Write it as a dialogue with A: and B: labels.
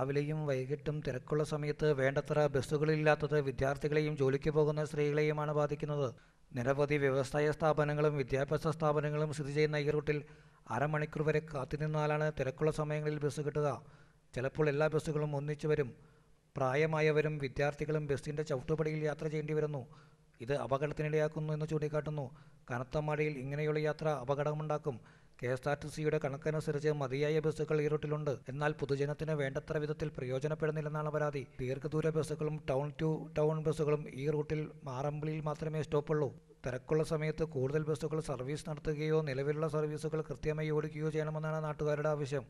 A: രാവിലെയും വൈകിട്ടും തിരക്കുള്ള സമയത്ത് വേണ്ടത്ര ബസ്സുകളില്ലാത്തത് വിദ്യാർത്ഥികളെയും ജോലിക്ക് പോകുന്ന സ്ത്രീകളെയുമാണ് ബാധിക്കുന്നത് നിരവധി വ്യവസായ സ്ഥാപനങ്ങളും വിദ്യാഭ്യാസ സ്ഥാപനങ്ങളും സ്ഥിതി ചെയ്യുന്ന ഈ റൂട്ടിൽ അരമണിക്കൂർ വരെ കാത്തിനിന്നാലാണ് തിരക്കുള്ള സമയങ്ങളിൽ ബസ് കിട്ടുക ചിലപ്പോൾ എല്ലാ ബസ്സുകളും ഒന്നിച്ചു വരും പ്രായമായവരും വിദ്യാർത്ഥികളും ബസ്സിൻ്റെ ചവിട്ടുപടിയിൽ യാത്ര ചെയ്യേണ്ടി വരുന്നു ഇത് അപകടത്തിനിടയാക്കുന്നു എന്ന് ചൂണ്ടിക്കാട്ടുന്നു കനത്ത മഴയിൽ ഇങ്ങനെയുള്ള യാത്ര അപകടമുണ്ടാക്കും കെ എസ് ആർ ടി സിയുടെ കണക്കനുസരിച്ച് മതിയായ ബസ്സുകൾ ഈ റൂട്ടിലുണ്ട് എന്നാൽ പൊതുജനത്തിന് വേണ്ടത്ര വിധത്തിൽ പ്രയോജനപ്പെടുന്നില്ലെന്നാണ് പരാതി ദീർഘദൂര ബസ്സുകളും ടൗൺ ടു ടൗൺ ബസ്സുകളും ഈ റൂട്ടിൽ മാറമ്പിളിയിൽ മാത്രമേ സ്റ്റോപ്പുള്ളൂ തിരക്കുള്ള സമയത്ത് കൂടുതൽ ബസ്സുകൾ സർവീസ് നടത്തുകയോ നിലവിലുള്ള സർവീസുകൾ കൃത്യമായി ഓടിക്കുകയോ ചെയ്യണമെന്നാണ് നാട്ടുകാരുടെ ആവശ്യം